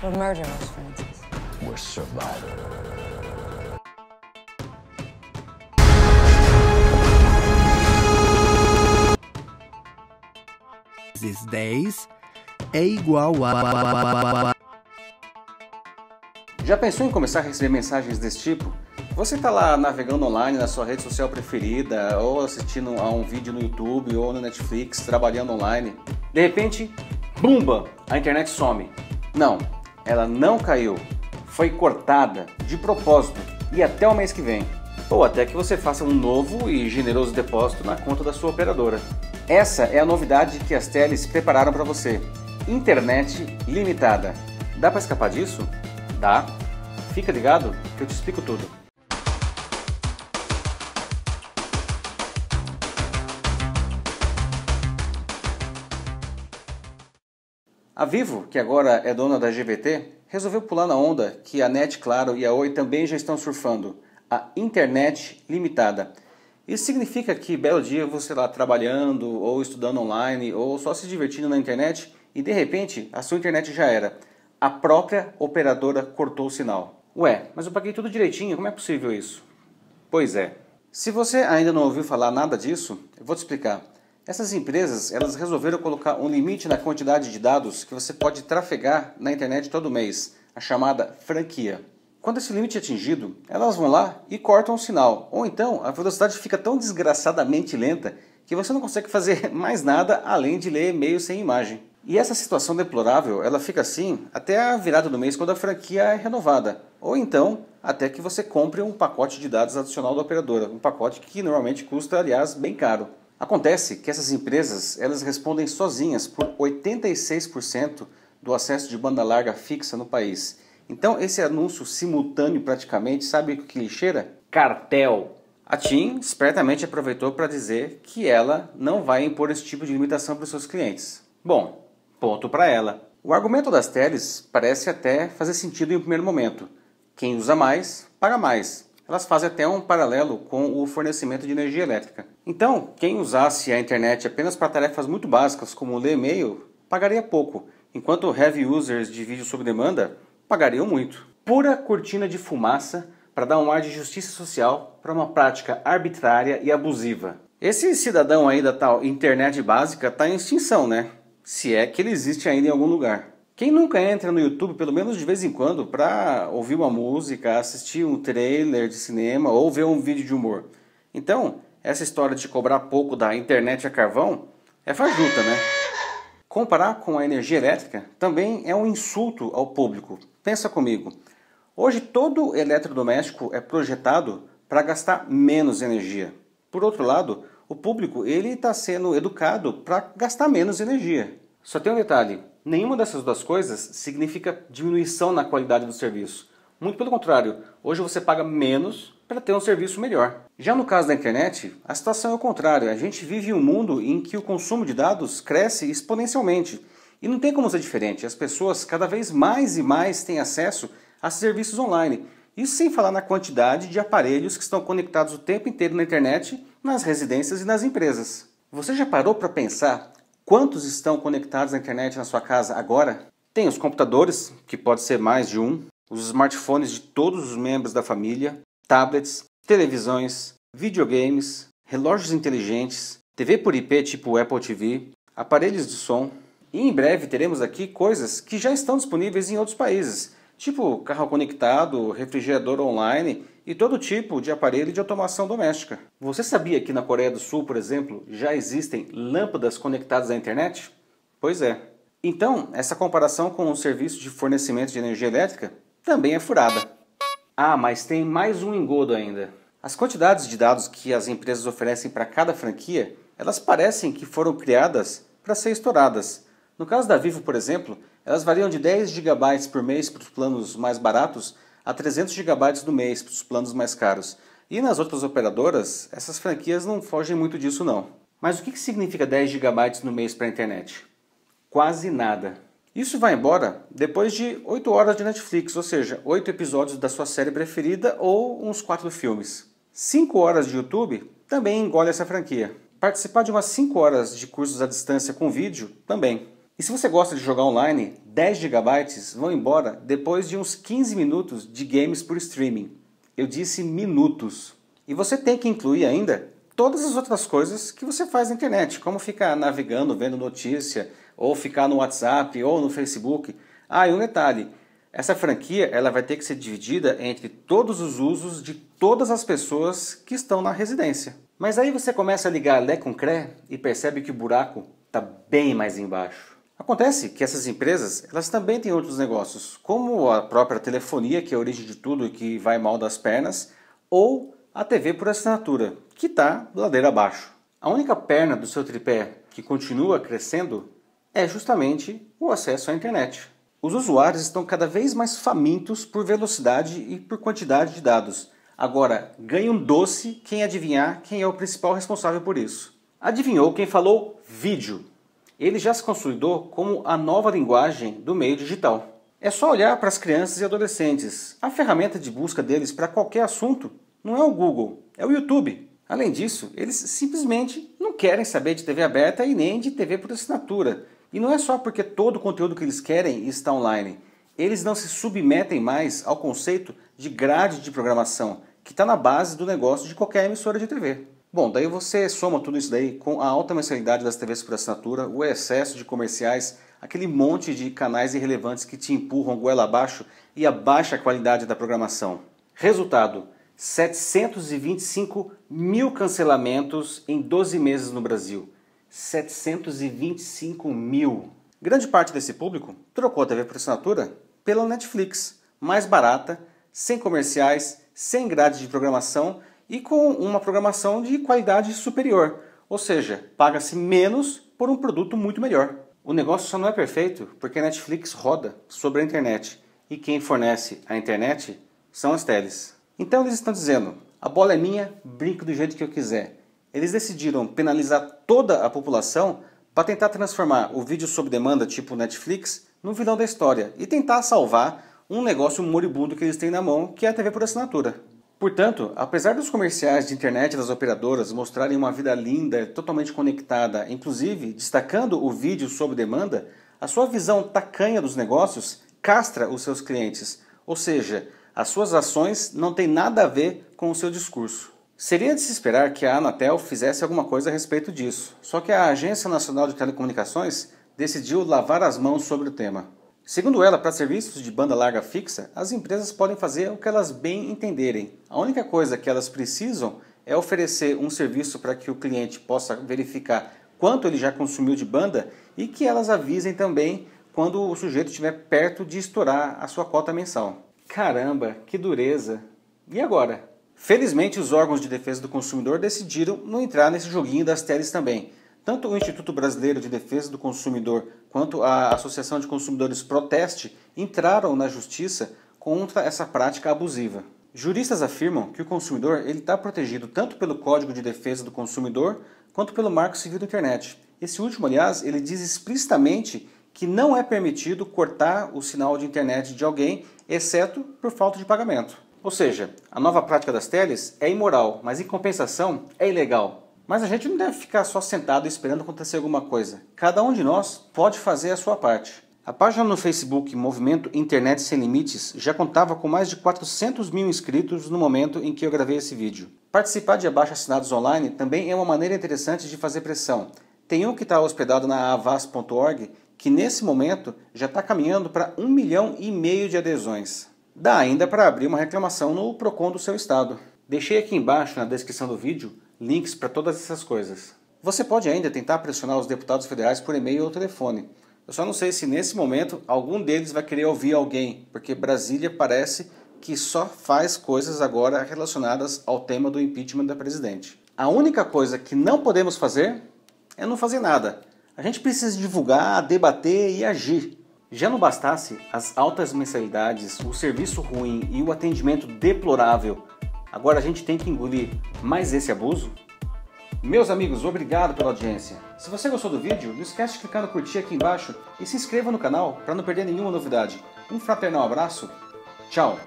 We're murderers, Francis. We're survivors. Vezes 10 é igual a. Já pensou em começar a receber mensagens desse tipo? Você está lá navegando online na sua rede social preferida, ou assistindo a um vídeo no YouTube ou no Netflix, trabalhando online. De repente, bumba! A internet some. Não, ela não caiu, foi cortada de propósito e até o mês que vem, ou até que você faça um novo e generoso depósito na conta da sua operadora. Essa é a novidade que as teles prepararam para você. Internet limitada. Dá para escapar disso? Dá. Fica ligado que eu te explico tudo. A Vivo, que agora é dona da GVT, resolveu pular na onda que a NET Claro e a Oi também já estão surfando, a internet limitada. Isso significa que belo dia você lá tá trabalhando ou estudando online ou só se divertindo na internet e de repente a sua internet já era. A própria operadora cortou o sinal. Ué, mas eu paguei tudo direitinho, como é possível isso? Pois é. Se você ainda não ouviu falar nada disso, eu vou te explicar. Essas empresas elas resolveram colocar um limite na quantidade de dados que você pode trafegar na internet todo mês, a chamada franquia. Quando esse limite é atingido, elas vão lá e cortam o sinal, ou então a velocidade fica tão desgraçadamente lenta que você não consegue fazer mais nada além de ler e-mail sem imagem. E essa situação deplorável, ela fica assim até a virada do mês quando a franquia é renovada, ou então até que você compre um pacote de dados adicional da operadora, um pacote que normalmente custa, aliás, bem caro. Acontece que essas empresas elas respondem sozinhas por 86% do acesso de banda larga fixa no país. Então esse anúncio simultâneo praticamente, sabe o que lixeira? cheira? Cartel. A TIM espertamente aproveitou para dizer que ela não vai impor esse tipo de limitação para os seus clientes. Bom, ponto para ela. O argumento das teles parece até fazer sentido em um primeiro momento. Quem usa mais, paga mais elas fazem até um paralelo com o fornecimento de energia elétrica. Então, quem usasse a internet apenas para tarefas muito básicas, como ler e-mail, pagaria pouco, enquanto heavy users de vídeo sob demanda pagariam muito. Pura cortina de fumaça para dar um ar de justiça social para uma prática arbitrária e abusiva. Esse cidadão aí da tal internet básica está em extinção, né? Se é que ele existe ainda em algum lugar. Quem nunca entra no YouTube, pelo menos de vez em quando, para ouvir uma música, assistir um trailer de cinema ou ver um vídeo de humor? Então, essa história de cobrar pouco da internet a carvão é fajuta, né? Comparar com a energia elétrica também é um insulto ao público. Pensa comigo. Hoje todo eletrodoméstico é projetado para gastar menos energia. Por outro lado, o público ele está sendo educado para gastar menos energia. Só tem um detalhe: Nenhuma dessas duas coisas significa diminuição na qualidade do serviço. Muito pelo contrário, hoje você paga menos para ter um serviço melhor. Já no caso da internet, a situação é o contrário. A gente vive um mundo em que o consumo de dados cresce exponencialmente. E não tem como ser diferente. As pessoas cada vez mais e mais têm acesso a serviços online. Isso sem falar na quantidade de aparelhos que estão conectados o tempo inteiro na internet, nas residências e nas empresas. Você já parou para pensar Quantos estão conectados à internet na sua casa agora? Tem os computadores, que pode ser mais de um, os smartphones de todos os membros da família, tablets, televisões, videogames, relógios inteligentes, TV por IP tipo Apple TV, aparelhos de som. E em breve teremos aqui coisas que já estão disponíveis em outros países, tipo carro conectado, refrigerador online e todo tipo de aparelho de automação doméstica. Você sabia que na Coreia do Sul, por exemplo, já existem lâmpadas conectadas à internet? Pois é. Então, essa comparação com o serviço de fornecimento de energia elétrica também é furada. Ah, mas tem mais um engodo ainda. As quantidades de dados que as empresas oferecem para cada franquia, elas parecem que foram criadas para ser estouradas. No caso da Vivo, por exemplo, elas variam de 10 GB por mês para os planos mais baratos a 300 GB no mês para os planos mais caros. E nas outras operadoras, essas franquias não fogem muito disso não. Mas o que significa 10 GB no mês para a internet? Quase nada. Isso vai embora depois de 8 horas de Netflix, ou seja, 8 episódios da sua série preferida ou uns 4 filmes. 5 horas de YouTube também engole essa franquia. Participar de umas 5 horas de cursos à distância com vídeo também. E se você gosta de jogar online, 10 GB vão embora depois de uns 15 minutos de games por streaming. Eu disse minutos. E você tem que incluir ainda todas as outras coisas que você faz na internet, como ficar navegando, vendo notícia, ou ficar no WhatsApp ou no Facebook. Ah, e um detalhe, essa franquia ela vai ter que ser dividida entre todos os usos de todas as pessoas que estão na residência. Mas aí você começa a ligar Lé com Cré e percebe que o buraco está bem mais embaixo. Acontece que essas empresas, elas também têm outros negócios, como a própria telefonia, que é a origem de tudo e que vai mal das pernas, ou a TV por assinatura, que está ladeira abaixo. A única perna do seu tripé que continua crescendo é justamente o acesso à internet. Os usuários estão cada vez mais famintos por velocidade e por quantidade de dados. Agora, ganha um doce quem adivinhar quem é o principal responsável por isso. Adivinhou quem falou vídeo? ele já se consolidou como a nova linguagem do meio digital. É só olhar para as crianças e adolescentes. A ferramenta de busca deles para qualquer assunto não é o Google, é o YouTube. Além disso, eles simplesmente não querem saber de TV aberta e nem de TV por assinatura. E não é só porque todo o conteúdo que eles querem está online. Eles não se submetem mais ao conceito de grade de programação, que está na base do negócio de qualquer emissora de TV. Bom, daí você soma tudo isso daí com a alta mensalidade das TVs por assinatura, o excesso de comerciais, aquele monte de canais irrelevantes que te empurram goela abaixo e a baixa qualidade da programação. Resultado: 725 mil cancelamentos em 12 meses no Brasil. 725 mil. Grande parte desse público trocou a TV por assinatura pela Netflix, mais barata, sem comerciais, sem grade de programação e com uma programação de qualidade superior, ou seja, paga-se menos por um produto muito melhor. O negócio só não é perfeito porque a Netflix roda sobre a internet e quem fornece a internet são as teles. Então eles estão dizendo: a bola é minha, brinco do jeito que eu quiser. Eles decidiram penalizar toda a população para tentar transformar o vídeo sob demanda tipo Netflix no vilão da história e tentar salvar um negócio moribundo que eles têm na mão, que é a TV por assinatura. Portanto, apesar dos comerciais de internet das operadoras mostrarem uma vida linda, totalmente conectada, inclusive destacando o vídeo sob demanda, a sua visão tacanha dos negócios castra os seus clientes, ou seja, as suas ações não têm nada a ver com o seu discurso. Seria de se esperar que a Anatel fizesse alguma coisa a respeito disso, só que a Agência Nacional de Telecomunicações decidiu lavar as mãos sobre o tema. Segundo ela, para serviços de banda larga fixa, as empresas podem fazer o que elas bem entenderem. A única coisa que elas precisam é oferecer um serviço para que o cliente possa verificar quanto ele já consumiu de banda e que elas avisem também quando o sujeito estiver perto de estourar a sua cota mensal. Caramba, que dureza! E agora? Felizmente, os órgãos de defesa do consumidor decidiram não entrar nesse joguinho das teles também. Tanto o Instituto Brasileiro de Defesa do Consumidor quanto a Associação de Consumidores Proteste entraram na justiça contra essa prática abusiva. Juristas afirmam que o consumidor está protegido tanto pelo Código de Defesa do Consumidor quanto pelo Marco Civil da Internet. Esse último, aliás, ele diz explicitamente que não é permitido cortar o sinal de internet de alguém, exceto por falta de pagamento. Ou seja, a nova prática das teles é imoral, mas em compensação é ilegal. Mas a gente não deve ficar só sentado esperando acontecer alguma coisa. Cada um de nós pode fazer a sua parte. A página no Facebook Movimento Internet Sem Limites já contava com mais de 400 mil inscritos no momento em que eu gravei esse vídeo. Participar de abaixo assinados online também é uma maneira interessante de fazer pressão. Tem um que está hospedado na avas.org que nesse momento já está caminhando para um milhão e meio de adesões. Dá ainda para abrir uma reclamação no PROCON do seu estado. Deixei aqui embaixo na descrição do vídeo links para todas essas coisas. Você pode ainda tentar pressionar os deputados federais por e-mail ou telefone. Eu só não sei se nesse momento algum deles vai querer ouvir alguém, porque Brasília parece que só faz coisas agora relacionadas ao tema do impeachment da presidente. A única coisa que não podemos fazer é não fazer nada. A gente precisa divulgar, debater e agir. Já não bastasse as altas mensalidades, o serviço ruim e o atendimento deplorável Agora a gente tem que engolir mais esse abuso? Meus amigos, obrigado pela audiência. Se você gostou do vídeo, não esquece de clicar no curtir aqui embaixo e se inscreva no canal para não perder nenhuma novidade. Um fraternal abraço, tchau!